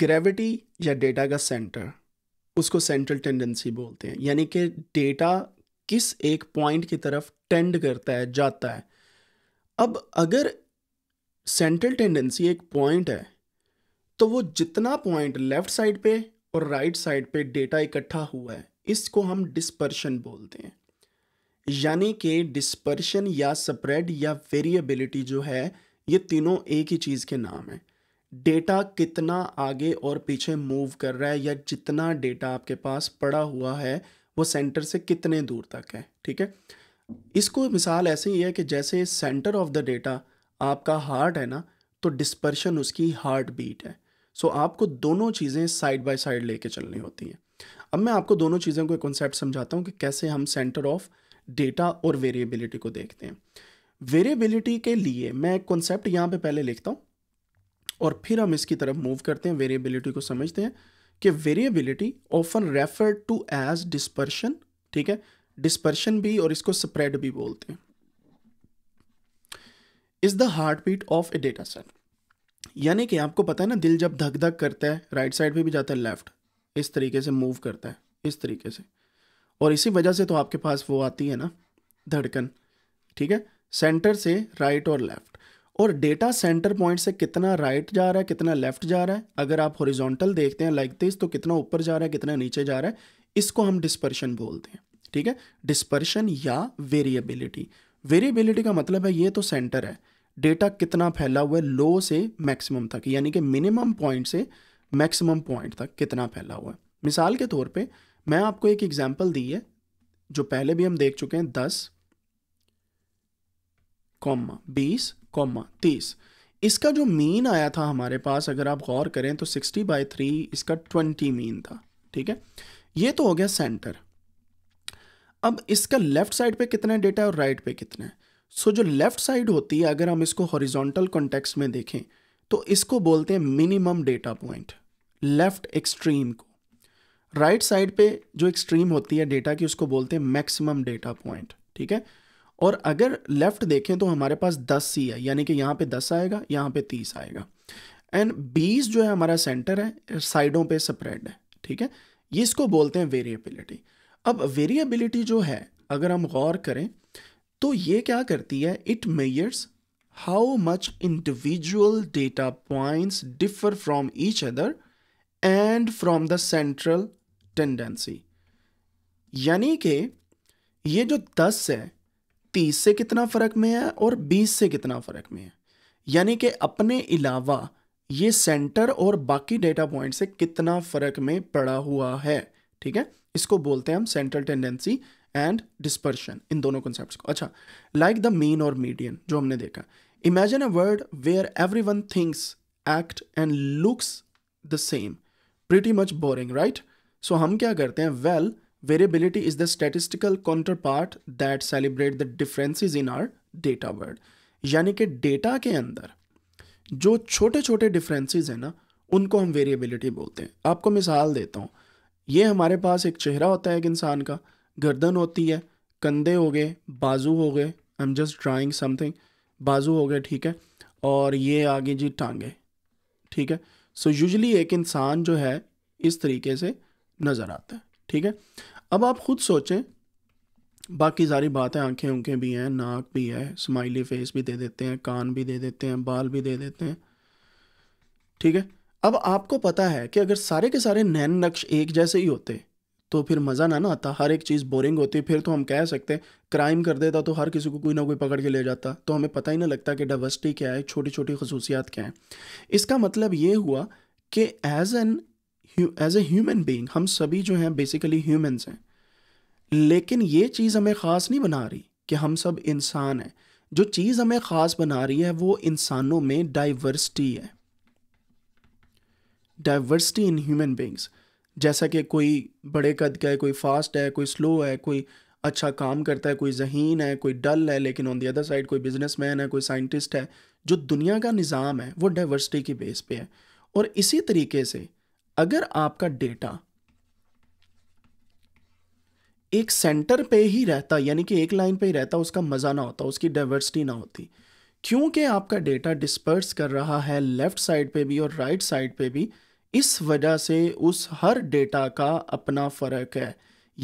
gravity या data का centre उसको सेंट्रल टेंडेंसी बोलते हैं यानी कि डेटा किस एक पॉइंट की तरफ टेंड करता है जाता है अब अगर सेंट्रल टेंडेंसी एक पॉइंट है तो वो जितना पॉइंट लेफ्ट साइड पे और राइट right साइड पे डेटा इकट्ठा हुआ है इसको हम डिस्पर्शन बोलते हैं यानी कि डिस्पर्शन या स्प्रेड या वेरिएबिलिटी जो है ये तीनों एक ही चीज़ के नाम है डेटा कितना आगे और पीछे मूव कर रहा है या जितना डेटा आपके पास पड़ा हुआ है वो सेंटर से कितने दूर तक है ठीक है इसको मिसाल ऐसे ही है कि जैसे सेंटर ऑफ द डेटा आपका हार्ट है ना तो डिस्पर्शन उसकी हार्ट बीट है सो आपको दोनों चीज़ें साइड बाय साइड लेके चलनी होती हैं अब मैं आपको दोनों चीज़ों को एक कॉन्सेप्ट समझाता हूँ कि कैसे हम सेंटर ऑफ डेटा और वेरिएबिलिटी को देखते हैं वेरिएबिलिटी के लिए मैं एक कॉन्सेप्ट यहाँ पे पहले लिखता हूँ और फिर हम इसकी तरफ मूव करते हैं वेरिएबिलिटी को समझते हैं कि variability often refer to as dispersion ठीक है डिस्पर्शन भी और इसको स्प्रेड भी बोलते हैं is the heartbeat of a data set यानी कि आपको पता है ना दिल जब धक धक करता है राइट साइड पे भी जाता है लेफ्ट इस तरीके से मूव करता है इस तरीके से और इसी वजह से तो आपके पास वो आती है ना धड़कन ठीक है सेंटर से राइट और लेफ्ट और डेटा सेंटर पॉइंट से कितना राइट right जा रहा है कितना लेफ्ट जा रहा है अगर आप हॉरिजॉन्टल देखते हैं लाइक दिस तो कितना ऊपर जा रहा है कितना नीचे जा रहा है इसको हम डिस्पर्शन बोलते हैं ठीक है डिस्पर्शन या वेरिएबिलिटी वेरिएबिलिटी का मतलब है ये तो सेंटर है डेटा कितना फैला हुआ है लो से मैक्सिमम तक यानी कि मिनिमम पॉइंट से मैक्सिमम पॉइंट तक कितना फैला हुआ है मिसाल के तौर पे मैं आपको एक एग्जांपल दी है जो पहले भी हम देख चुके हैं दस कॉमा बीस कॉमा तीस इसका जो मीन आया था हमारे पास अगर आप गौर करें तो सिक्सटी बाई थ्री इसका ट्वेंटी मीन था ठीक है ये तो हो गया सेंटर अब इसका लेफ्ट साइड पे कितना डेटा है और राइट पे कितना है सो जो लेफ्ट साइड होती है अगर हम इसको हॉरिजॉन्टल कॉन्टेक्स्ट में देखें तो इसको बोलते हैं minimum data point left extreme को राइट right साइड पे जो एक्सट्रीम होती है डेटा की उसको बोलते हैं मैक्सिमम डेटा पॉइंट ठीक है और अगर लेफ़्ट देखें तो हमारे पास दस सी है यानी कि यहाँ पे दस आएगा यहाँ पे तीस आएगा एंड बीस जो है हमारा सेंटर है साइडों पे स्प्रेड है ठीक है ये इसको बोलते हैं वेरिएबिलिटी अब वेरिएबिलिटी जो है अगर हम गौर करें तो ये क्या करती है it measures how much individual data points differ from each other and from the central tendency यानी कि ये जो दस है तीस से कितना फ़र्क में है और बीस से कितना फ़र्क में है यानी कि अपने अलावा ये सेंटर और बाकी डेटा पॉइंट से कितना फ़र्क में पड़ा हुआ है ठीक है इसको बोलते हैं हम सेंट्रल टेंडेंसी एंड डिस्पर्शन इन दोनों कॉन्सेप्ट को अच्छा लाइक द मेन और मीडियन जो हमने देखा imagine a world where everyone thinks act and looks the same pretty much boring right so हम क्या करते हैं well well, Variability is the statistical counterpart that celebrate the differences in our data world यानी कि data के अंदर जो छोटे छोटे डिफरेंसेस हैं ना उनको हम वेरिएबिलिटी बोलते हैं आपको मिसाल देता हूँ ये हमारे पास एक चेहरा होता है एक इंसान का गर्दन होती है कंधे हो गए बाजू हो गए I am just drawing something बाजू हो गए ठीक है और ये आगे जी टांगे ठीक है सो so यूजली एक इंसान जो है इस तरीके से नज़र आता है ठीक है अब आप खुद सोचें बाकी सारी बातें आंखें उंखें भी हैं नाक भी है स्माइली फेस भी दे देते हैं कान भी दे देते हैं बाल भी दे देते हैं ठीक है अब आपको पता है कि अगर सारे के सारे नैन नक्श एक जैसे ही होते तो फिर मज़ा ना ना आता हर एक चीज़ बोरिंग होती फिर तो हम कह सकते हैं क्राइम कर देता तो हर किसी को कोई ना कोई पकड़ के ले जाता तो हमें पता ही ना लगता कि डाइवर्सिटी क्या है छोटी छोटी खसूसियात क्या हैं इसका मतलब ये हुआ कि as an as a human being हम सभी जो हैं बेसिकली ह्यूमन्स हैं लेकिन ये चीज़ हमें ख़ास नहीं बना रही कि हम सब इंसान हैं जो चीज़ हमें ख़ास बना रही है वो इंसानों में डाइवर्सिटी है डाइवर्सिटी इन ह्यूमन बींग्स जैसा कि कोई बड़े कद का है कोई फास्ट है कोई स्लो है कोई अच्छा काम करता है कोई जहीन है कोई डल है लेकिन ऑन दी अदर साइड कोई बिजनेस मैन है कोई साइंटिस्ट है जो दुनिया का निज़ाम है वो डाइवर्सिटी की बेस पे है और इसी तरीके से अगर आपका डेटा एक सेंटर पे ही रहता यानी कि एक लाइन पे ही रहता उसका मज़ा ना होता उसकी डाइवर्सिटी ना होती क्योंकि आपका डेटा डिस्पर्स कर रहा है लेफ़्ट साइड पे भी और राइट right साइड पे भी इस वजह से उस हर डेटा का अपना फ़र्क है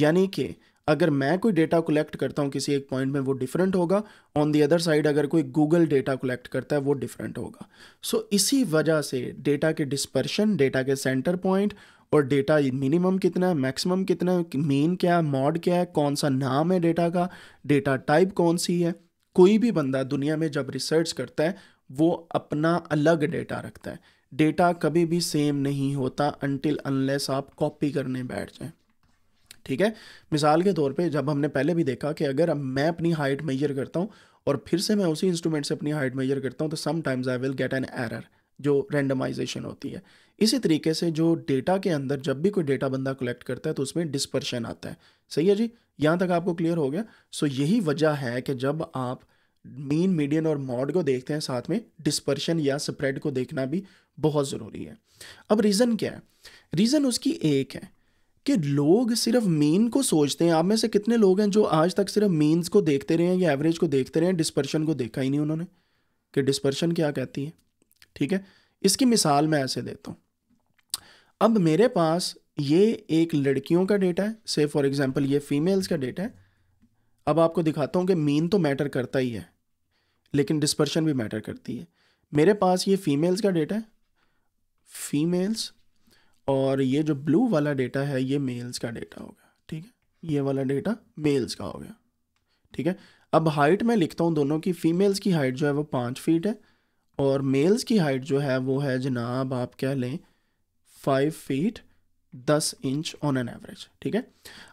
यानी कि अगर मैं कोई डेटा कलेक्ट करता हूँ किसी एक पॉइंट में वो डिफरेंट होगा ऑन दी अदर साइड अगर कोई गूगल डेटा कलेक्ट करता है वो डिफरेंट होगा सो so, इसी वजह से डेटा के डिस्पर्शन डेटा के सेंटर पॉइंट और डेटा मिनिमम कितना है मैक्सिमम कितना है मेन क्या है मॉड क्या है कौन सा नाम है डेटा का डेटा टाइप कौन सी है कोई भी बंदा दुनिया में जब रिसर्च करता है वो अपना अलग डेटा रखता है डेटा कभी भी सेम नहीं होता अनटिल अनलेस आप कॉपी करने बैठ जाएं ठीक है मिसाल के तौर पे जब हमने पहले भी देखा कि अगर मैं अपनी हाइट मेजर करता हूँ और फिर से मैं उसी इंस्ट्रूमेंट से अपनी हाइट मेजर करता हूँ तो sometimes I will get an error जो रेंडमाइजेशन होती है इसी तरीके से जो डेटा के अंदर जब भी कोई डेटा बंदा कलेक्ट करता है तो उसमें डिस्पर्शन आता है सही है जी यहाँ तक आपको क्लियर हो गया सो यही वजह है कि जब आप मीन मीडियन और मॉड को देखते हैं साथ में डिस्पर्शन या स्प्रेड को देखना भी बहुत ज़रूरी है अब रीज़न क्या है रीज़न उसकी एक है कि लोग सिर्फ मीन को सोचते हैं आप में से कितने लोग हैं जो आज तक सिर्फ मीन्स को देखते रहे हैं या एवरेज को देखते रहे हैं डिस्पर्शन को देखा ही नहीं उन्होंने कि डिस्पर्शन क्या कहती है ठीक है इसकी मिसाल मैं ऐसे देता हूँ अब मेरे पास ये एक लड़कियों का डेटा है से फॉर एग्ज़ाम्पल ये फीमेल्स का डेटा है अब आपको दिखाता हूँ कि मीन तो मैटर करता ही है लेकिन डिस्पर्शन भी मैटर करती है मेरे पास ये फीमेल्स का डेटा है फीमेल्स और ये जो ब्लू वाला डेटा है ये मेल्स का डेटा होगा ठीक है ये वाला डेटा मेल्स का हो गया ठीक है अब हाइट मैं लिखता हूँ दोनों की फ़ीमेल्स की हाइट जो है वो पाँच फीट है और मेल्स की हाइट जो है वो है जनाब आप कह लें फाइव फीट दस इंच ऑन एन एवरेज ठीक है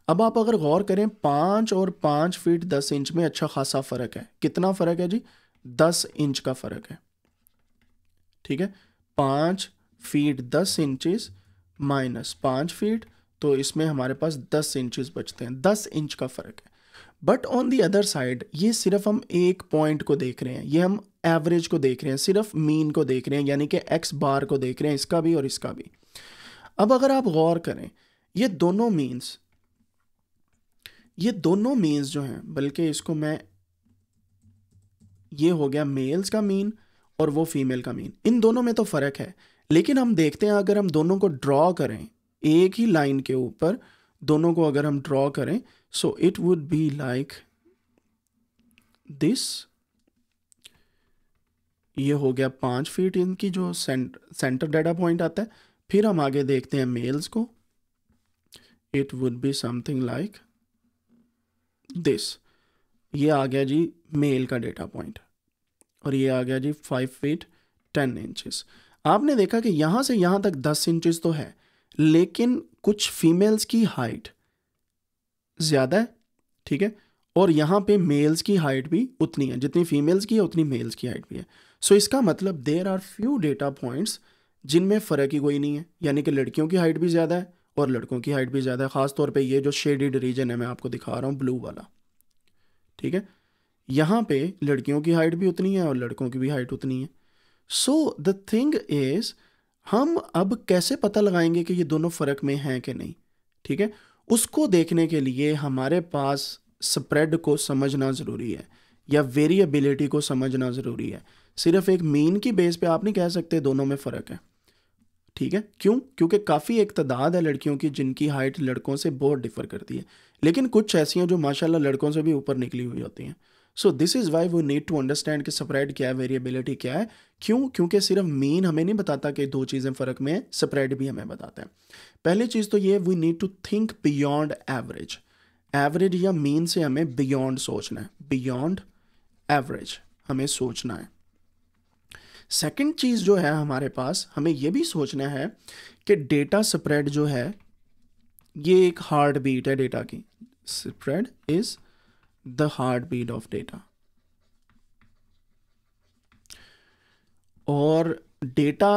अब आप अगर गौर करें पाँच और पाँच फीट दस इंच में अच्छा खासा फ़र्क है कितना फ़र्क है जी दस इंच का फ़र्क है ठीक है पाँच फीट दस इंचज़ माइनस पाँच फीट तो इसमें हमारे पास दस इंचज बचते हैं दस इंच का फ़र्क है but on the other side ये सिर्फ हम एक पॉइंट को देख रहे हैं ये हम एवरेज को देख रहे हैं सिर्फ मीन को देख रहे हैं यानी कि एक्स बार को देख रहे हैं इसका भी और इसका भी अब अगर आप गौर करें ये दोनों मीन्स ये दोनों मीन्स जो हैं बल्कि इसको मैं ये हो गया मेल्स का मीन और वो फीमेल का मीन इन दोनों में तो फ़र्क है लेकिन हम देखते हैं अगर हम दोनों को ड्रॉ करें एक ही लाइन के ऊपर दोनों को अगर हम ड्रॉ करें so it would be like this ये हो गया पाँच फीट इनकी जो सेंटर डेटा पॉइंट आता है फिर हम आगे देखते हैं मेल्स को it would be something like this ये आ गया जी मेल का डेटा पॉइंट और ये आ गया जी फाइव फीट टेन इंचज़ आपने देखा कि यहाँ से यहाँ तक दस इंचज तो है लेकिन कुछ फीमेल्स की हाइट ज़्यादा है ठीक है और यहाँ पे मेल्स की हाइट भी उतनी है जितनी फीमेल्स की है उतनी मेल्स की हाइट भी है सो so, इसका मतलब there are few data points जिनमें फ़र्क ही कोई नहीं है यानी कि लड़कियों की हाइट भी ज़्यादा है और लड़कों की हाइट भी ज़्यादा है ख़ास तौर पे ये जो शेडिड रीजन है मैं आपको दिखा रहा हूँ ब्लू वाला ठीक है यहाँ पे लड़कियों की हाइट भी उतनी है और लड़कों की भी हाइट उतनी है सो द थिंग इज हम अब कैसे पता लगाएंगे कि ये दोनों फ़र्क में हैं कि नहीं ठीक है उसको देखने के लिए हमारे पास स्प्रेड को समझना ज़रूरी है या वेरिएबिलिटी को समझना ज़रूरी है सिर्फ एक मीन की बेस पे आप नहीं कह सकते दोनों में फ़र्क है ठीक है क्यों क्योंकि काफ़ी एक तादाद है लड़कियों की जिनकी हाइट लड़कों से बहुत डिफ़र करती है लेकिन कुछ ऐसी हैं जो माशाल्लाह लड़कों से भी ऊपर निकली हुई होती हैं सो दिस इज़ वाई वो नीड टू अंडरस्टैंड कि स्प्रेड क्या है वेरिएबिलिटी क्या है क्यों क्योंकि सिर्फ मेन हमें नहीं बताता कि दो चीज़ें फ़र्क में है स्प्रेड भी हमें बताते हैं पहली चीज़ तो ये we need to think beyond average average या मेन से हमें बियॉन्ड सोचना है बियॉन्ड एवरेज हमें सोचना है सेकेंड चीज़ जो है हमारे पास हमें ये भी सोचना है कि डेटा स्प्रेड जो है ये एक हार्ड बीट है डेटा की spread is the heartbeat of data और डेटा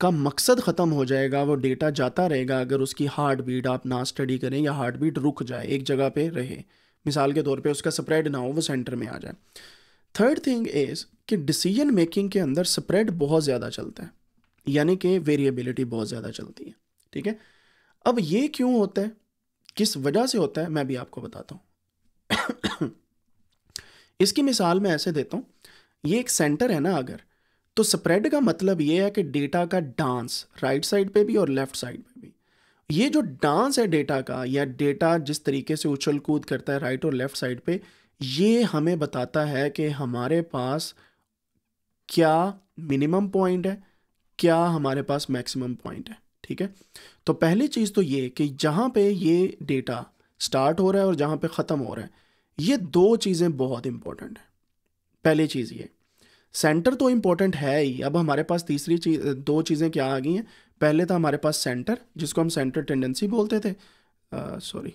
का मकसद ख़त्म हो जाएगा वो डेटा जाता रहेगा अगर उसकी हार्ट बीट आप ना स्टडी करें या हार्ट बीट रुक जाए एक जगह पे रहे मिसाल के तौर पे उसका स्प्रेड ना हो वो सेंटर में आ जाए थर्ड थिंग इज़ कि डिसीजन मेकिंग के अंदर स्प्रेड बहुत ज़्यादा चलता है यानी कि वेरिएबिलिटी बहुत ज़्यादा चलती है ठीक है अब ये क्यों होता है किस वजह से होता है मैं भी आपको बताता हूँ इसकी मिसाल मैं ऐसे देता हूँ ये एक सेंटर है ना अगर तो स्प्रेड का मतलब ये है कि डेटा का डांस राइट साइड पे भी और लेफ्ट साइड पे भी ये जो डांस है डेटा का या डेटा जिस तरीके से उछल कूद करता है राइट और लेफ्ट साइड पे ये हमें बताता है कि हमारे पास क्या मिनिमम पॉइंट है क्या हमारे पास मैक्सिमम पॉइंट है ठीक है तो पहली चीज़ तो ये कि जहाँ पे ये डेटा स्टार्ट हो रहा है और जहाँ पे ख़त्म हो रहा है ये दो चीज़ें बहुत इंपॉर्टेंट हैं पहली चीज़ ये सेंटर तो इम्पोर्टेंट है ही अब हमारे पास तीसरी चीज दो चीज़ें क्या आ गई हैं पहले था हमारे पास सेंटर जिसको हम सेंटर टेंडेंसी बोलते थे सॉरी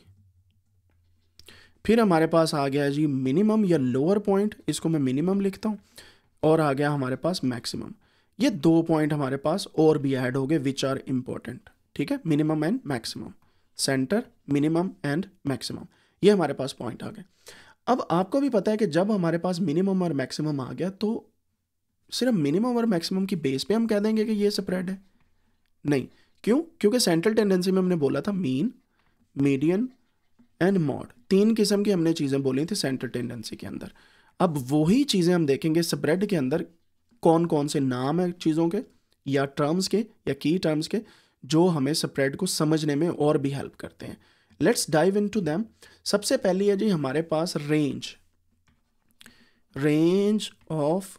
फिर हमारे पास आ गया जी मिनिमम या लोअर पॉइंट इसको मैं मिनिमम लिखता हूँ और आ गया हमारे पास मैक्सिमम ये दो पॉइंट हमारे पास और भी ऐड हो गए विच आर इम्पोर्टेंट ठीक है minimum and maximum centre minimum and maximum ये हमारे पास पॉइंट आ गए अब आपको भी पता है कि जब हमारे पास मिनिमम और मैक्सिमम आ गया तो सिर्फ मिनिमम और मैक्सिमम की बेस पे हम कह देंगे कि ये स्प्रेड है नहीं क्यों क्योंकि सेंट्रल टेंडेंसी में हमने बोला था मीन मीडियन एंड मॉड तीन किस्म की हमने चीज़ें बोली थी सेंट्रल टेंडेंसी के अंदर अब वही चीज़ें हम देखेंगे स्प्रेड के अंदर कौन कौन से नाम है चीज़ों के या टर्म्स के या की टर्म्स के जो हमें स्प्रेड को समझने में और भी हेल्प करते हैं let's dive into them सबसे पहली है जी हमारे पास रेंज रेंज ऑफ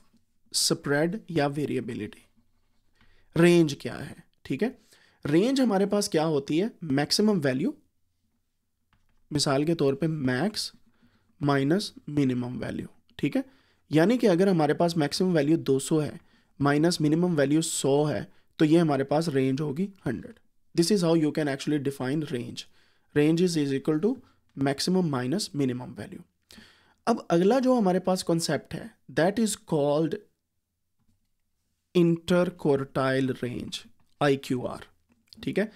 स्प्रेड या वेरिएबिलिटी रेंज क्या है ठीक है रेंज हमारे पास क्या होती है मैक्सिमम वैल्यू मिसाल के तौर पे मैक्स माइनस मिनिमम वैल्यू ठीक है यानी कि अगर हमारे पास मैक्सिमम वैल्यू 200 है माइनस मिनिमम वैल्यू 100 है तो ये हमारे पास रेंज होगी 100 this is how you can actually define range range is is equal to maximum minus minimum value अब अगला जो हमारे पास कॉन्सेप्ट है that is called interquartile range I ठीक है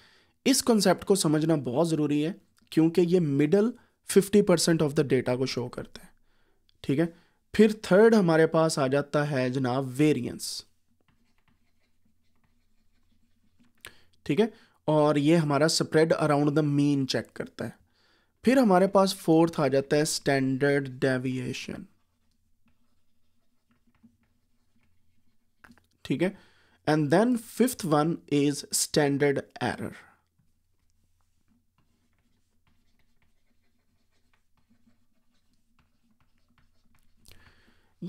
इस कॉन्सेप्ट को समझना बहुत ज़रूरी है क्योंकि ये middle 50 percent of the data को शो करते हैं ठीक है फिर थर्ड हमारे पास आ जाता है जनाब वेरियंस ठीक है और ये हमारा spread around the mean check करता है फिर हमारे पास फोर्थ आ जाता है स्टैंडर्ड डेविएशन ठीक है and then fifth one is standard error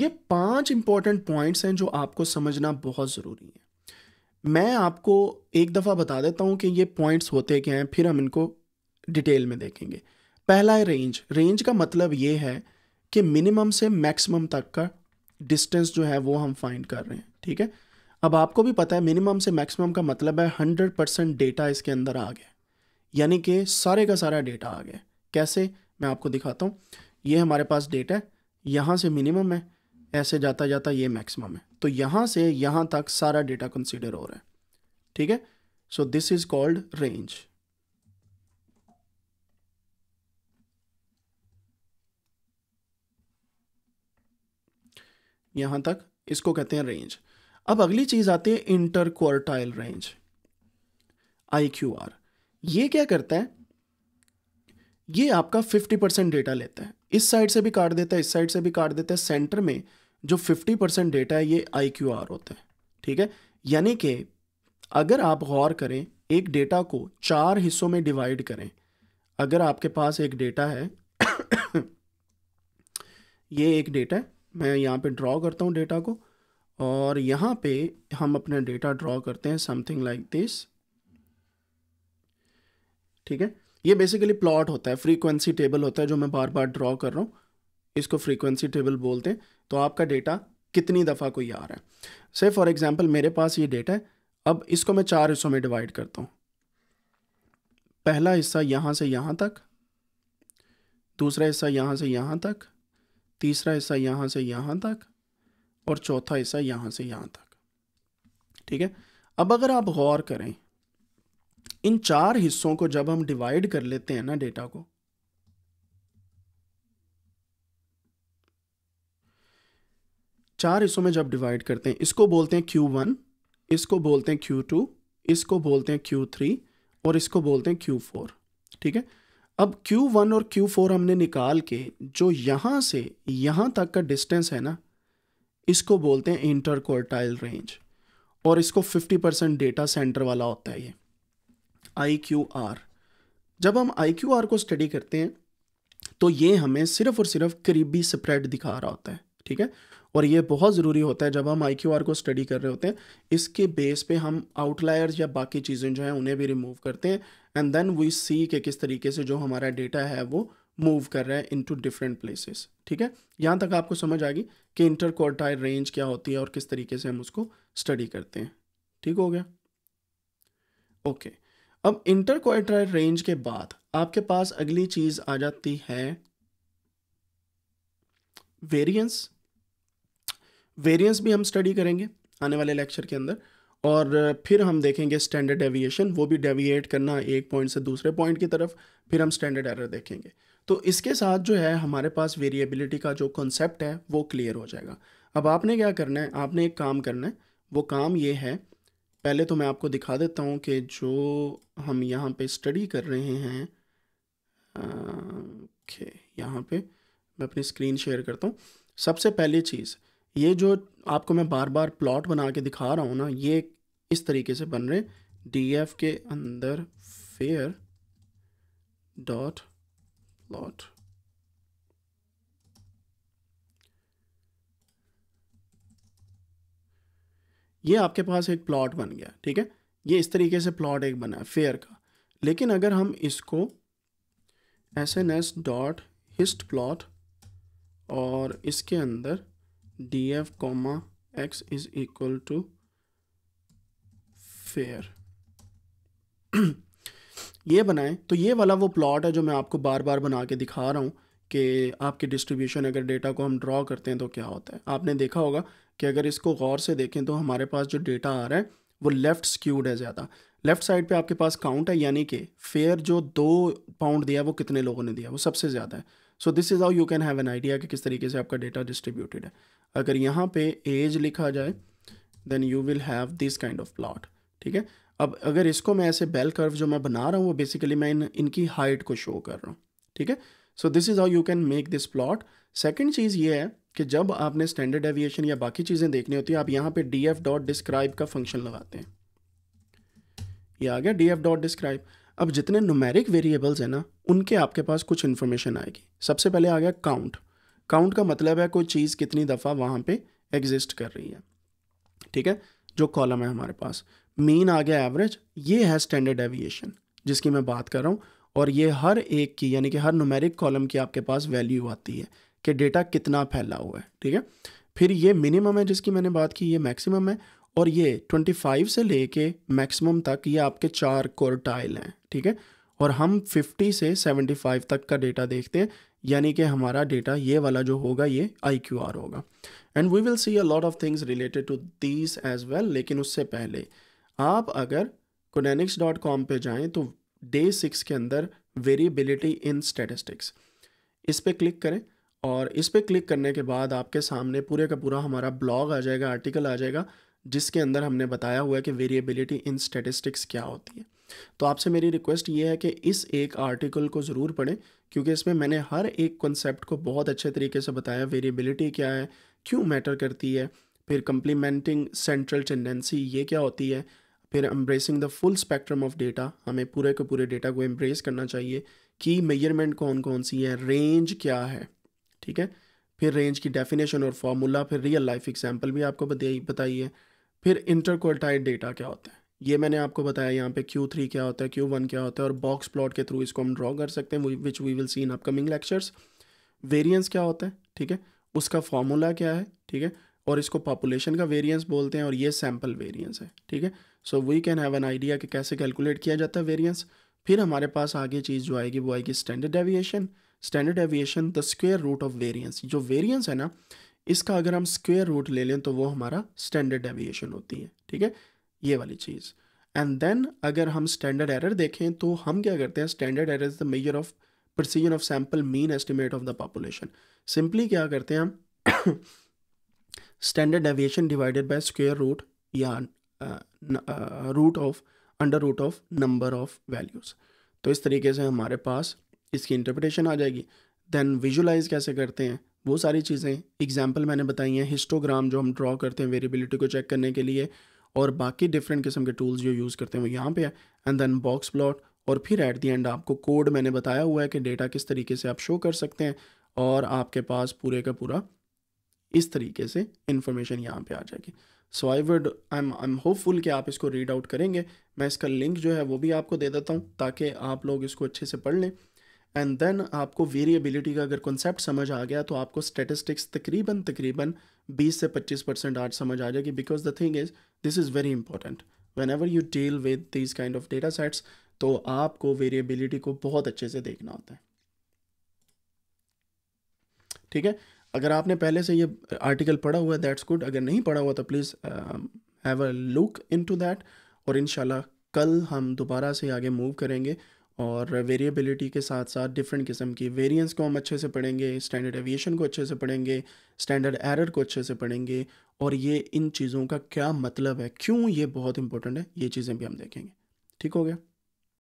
ये पांच इंपॉर्टेंट पॉइंट्स हैं जो आपको समझना बहुत ज़रूरी है मैं आपको एक दफ़ा बता देता हूँ कि ये पॉइंट्स होते क्या हैं फिर हम इनको डिटेल में देखेंगे पहला है रेंज रेंज का मतलब ये है कि मिनिमम से मैक्सिमम तक का डिस्टेंस जो है वो हम फाइंड कर रहे हैं ठीक है अब आपको भी पता है मिनिमम से मैक्सिमम का मतलब है हंड्रेड परसेंट डेटा इसके अंदर आ गया यानी कि सारे का सारा डेटा आ गया कैसे मैं आपको दिखाता हूँ ये हमारे पास डेटा है यहाँ से मिनिमम है ऐसे जाता जाता ये मैक्सिमम है तो यहाँ से यहाँ तक सारा डेटा कंसिडर हो रहा है ठीक है so this is called range यहां तक इसको कहते हैं रेंज अब अगली चीज़ आती है interquartile range I Q R ये क्या करता है ये आपका 50 परसेंट डेटा लेता है इस साइड से भी काट देता है इस साइड से भी काट देता है सेंटर में जो 50 परसेंट डेटा है ये आई क्यू आर होता है ठीक है यानी कि अगर आप गौर करें एक डेटा को चार हिस्सों में डिवाइड करें अगर आपके पास एक डेटा है ये एक डेटा है मैं यहाँ पे ड्रॉ करता हूँ डेटा को और यहाँ पे हम अपना डेटा ड्रॉ करते हैं समथिंग लाइक दिस ठीक है ये बेसिकली प्लॉट होता है फ्रीक्वेंसी टेबल होता है जो मैं बार बार ड्रॉ कर रहा हूँ इसको फ्रीक्वेंसी टेबल बोलते हैं तो आपका डेटा कितनी दफ़ा कोई आ रहा है से फॉर एग्ज़ाम्पल मेरे पास ये डेटा है अब इसको मैं चार हिस्सों में डिवाइड करता हूँ पहला हिस्सा यहाँ से यहाँ तक दूसरा हिस्सा यहाँ से यहाँ तक तीसरा हिस्सा यहाँ से यहाँ तक और चौथा हिस्सा यहाँ से यहाँ तक ठीक है अब अगर आप गौर करें इन चार हिस्सों को जब हम डिवाइड कर लेते हैं ना डेटा को चार हिस्सों में जब डिवाइड करते हैं इसको बोलते हैं क्यू वन इसको बोलते हैं क्यू टू इसको बोलते हैं क्यू थ्री और इसको बोलते हैं क्यू फोर ठीक है अब क्यू वन और क्यू फोर हमने निकाल के जो यहाँ से यहाँ तक का डिस्टेंस है ना इसको बोलते हैं इंटरकोर्टाइल रेंज और इसको 50 परसेंट डेटा सेंटर वाला होता है ये आई क्यू आर जब हम आई क्यू आर को स्टडी करते हैं तो ये हमें सिर्फ और सिर्फ करीबी स्प्रेड दिखा रहा होता है ठीक है और ये बहुत ज़रूरी होता है जब हम आई को स्टडी कर रहे होते हैं इसके बेस पे हम आउटलायर्स या बाकी चीज़ें जो हैं उन्हें भी रिमूव करते हैं एंड देन वी सी के किस तरीके से जो हमारा डेटा है वो मूव कर रहा है इनटू डिफरेंट प्लेसेस ठीक है यहाँ तक आपको समझ आ गई कि इंटर क्वार्टाइल रेंज क्या होती है और किस तरीके से हम उसको स्टडी करते हैं ठीक हो गया ओके अब इंटर क्वार्टाइल रेंज के बाद आपके पास अगली चीज़ आ जाती है वेरियंस वेरियंस भी हम स्टडी करेंगे आने वाले लेक्चर के अंदर और फिर हम देखेंगे स्टैंडर्ड डेविएशन वो भी डेविएट करना एक पॉइंट से दूसरे पॉइंट की तरफ फिर हम स्टैंडर्ड एरर देखेंगे तो इसके साथ जो है हमारे पास वेरिएबिलिटी का जो कॉन्सेप्ट है वो क्लियर हो जाएगा अब आपने क्या करना है आपने एक काम करना है वो काम ये है पहले तो मैं आपको दिखा देता हूँ कि जो हम यहाँ पे स्टडी कर रहे हैं ओके यहाँ पे मैं अपनी स्क्रीन शेयर करता हूँ सबसे पहली चीज़ ये जो आपको मैं बार बार प्लॉट बना के दिखा रहा हूँ ना ये इस तरीके से बन रहे डी एफ के अंदर फेयर डॉट प्लॉट ये आपके पास एक प्लॉट बन गया ठीक है ये इस तरीके से प्लॉट एक बना है फेयर का लेकिन अगर हम इसको S N S dot hist plot और इसके अंदर df comma x is equal to fare ये बनाएं तो ये वाला वो प्लॉट है जो मैं आपको बार बार बना के दिखा रहा हूँ कि आपके डिस्ट्रीब्यूशन अगर डेटा को हम ड्रॉ करते हैं तो क्या होता है आपने देखा होगा कि अगर इसको गौर से देखें तो हमारे पास जो डेटा आ रहा है वो लेफ़्ट स्क्यूड है ज़्यादा लेफ्ट साइड पे आपके पास काउंट है यानी कि फेयर जो दो पाउंड दिया वो कितने लोगों ने दिया वो सबसे ज़्यादा है so this is how you can have an idea कि किस तरीके से आपका डेटा डिस्ट्रीब्यूटेड है अगर यहाँ पे एज लिखा जाए then you will have this kind of plot ठीक है अब अगर इसको मैं ऐसे बेल कर्व जो मैं बना रहा हूँ वो बेसिकली मैं इन इनकी हाइट को शो कर रहा हूँ ठीक है so this is how you can make this plot second चीज़ ये है कि जब आपने स्टैंडर्ड एविएशन या बाकी चीज़ें देखनी होती है आप यहाँ पे डी एफ डॉट डिस्क्राइब का फंक्शन लगाते हैं ये आ गया डी एफ डॉट डिस्क्राइब अब जितने नुमेरिक वेरिएबल्स हैं ना उनके आपके पास कुछ इन्फॉर्मेशन आएगी सबसे पहले आ गया काउंट काउंट का मतलब है कोई चीज़ कितनी दफ़ा वहाँ पे एग्जिस्ट कर रही है ठीक है जो कॉलम है हमारे पास मीन आ गया एवरेज ये है स्टैंडर्ड एविएशन जिसकी मैं बात कर रहा हूँ और ये हर एक की यानी कि हर नुमेरिक कॉलम की आपके पास वैल्यू आती है कि डेटा कितना फैला हुआ है ठीक है फिर ये मिनिमम है जिसकी मैंने बात की ये मैक्सिमम है और ये 25 से लेके मैक्सिमम तक ये आपके चार कोर्टाइल हैं ठीक है और हम 50 से 75 तक का डेटा देखते हैं यानी कि हमारा डेटा ये वाला जो होगा ये आई क्यू आर होगा and we will see a lot of things related to these as well लेकिन उससे पहले आप अगर कोनेनिक्स डॉट कॉम पर जाएँ तो डे सिक्स के अंदर वेरिएबिलिटी इन स्टेटिस्टिक्स इस पर क्लिक करें और इस पर क्लिक करने के बाद आपके सामने पूरे का पूरा हमारा ब्लॉग आ जाएगा आर्टिकल आ जाएगा जिसके अंदर हमने बताया हुआ है कि वेरिएबिलिटी इन स्टेटिस्टिक्स क्या होती है तो आपसे मेरी रिक्वेस्ट ये है कि इस एक आर्टिकल को ज़रूर पढ़ें क्योंकि इसमें मैंने हर एक कॉन्सेप्ट को बहुत अच्छे तरीके से बताया वेरिएबिलिटी क्या है क्यों मैटर करती है फिर कम्प्लीमेंटिंग सेंट्रल टेंडेंसी ये क्या होती है फिर embracing the full spectrum of data हमें पूरे के पूरे डेटा को एम्ब्रेस करना चाहिए कि मेजरमेंट कौन कौन सी है रेंज क्या है ठीक है फिर रेंज की डेफिनेशन और फार्मूला फिर रियल लाइफ एग्जाम्पल भी आपको बताइए फिर इंटरकोल्टाइड डेटा क्या होता है ये मैंने आपको बताया यहाँ पे Q3 क्या होता है Q1 क्या होता है और बॉक्स प्लॉट के थ्रू इसको हम ड्रॉ कर सकते हैं which we will see in upcoming lectures variance क्या होता है ठीक है उसका फॉर्मूला क्या है ठीक है और इसको पॉपुलेशन का वेरिएंस बोलते हैं और ये सैम्पल वेरियंस है ठीक है so we can have an idea कि कैसे कैलकुलेट किया जाता है वेरियंस फिर हमारे पास आगे चीज़ जो आएगी वो आएगी standard deviation standard deviation the square root of variance जो वेरियंस है ना इसका अगर हम स्क्वेयर रूट ले लें तो वो हमारा स्टैंडर्ड डेविएशन होती है ठीक है ये वाली चीज़ एंड देन अगर हम स्टैंडर्ड एरर देखें तो हम क्या करते हैं standard error is the measure of precision of sample mean estimate of the population simply क्या करते हैं हम standard deviation divided by square root या root of under root of number of values तो इस तरीके से हमारे पास इसकी इंटरप्रटेशन आ जाएगी देन विजुलाइज कैसे करते हैं वो सारी चीज़ें एग्जाम्पल मैंने बताई हैं हिस्टोग्राम जो हम ड्रॉ करते हैं वेरिएबिलिटी को चेक करने के लिए और बाकी डिफरेंट किस्म के टूल्स जो यूज़ करते हैं वो यहाँ पे है एंड देन बॉक्स प्लॉट और फिर एट दी एंड आपको कोड मैंने बताया हुआ है कि डेटा किस तरीके से आप शो कर सकते हैं और आपके पास पूरे का पूरा इस तरीके से इन्फॉर्मेशन यहाँ पे आ जाएगी so I would I am I am hopeful कि आप इसको रीड आउट करेंगे मैं इसका लिंक जो है वो भी आपको दे देता हूँ ताकि आप लोग इसको अच्छे से पढ़ लें एंड देन आपको वेरिएबिलिटी का अगर कॉन्सेप्ट समझ आ गया तो आपको स्टेटिस्टिक्स तकरीबन तकरीबन 20 से 25 परसेंट आज समझ आ जाएगी because the thing is this is very important whenever you deal with these kind of data sets तो आपको वेरिएबिलिटी को बहुत अच्छे से देखना होता है ठीक है अगर आपने पहले से ये आर्टिकल पढ़ा हुआ है दैट्स गुड अगर नहीं पढ़ा हुआ तो please have a look into that और इन कल हम दोबारा से आगे मूव करेंगे और वेरिएबिलिटी के साथ साथ डिफरेंट किस्म की वेरिएंस को हम अच्छे से पढ़ेंगे स्टैंडर्ड एविएशन को अच्छे से पढ़ेंगे स्टैंडर्ड एरर को अच्छे से पढ़ेंगे और ये इन चीज़ों का क्या मतलब है क्यों ये बहुत इंपॉर्टेंट है ये चीज़ें भी हम देखेंगे ठीक हो गया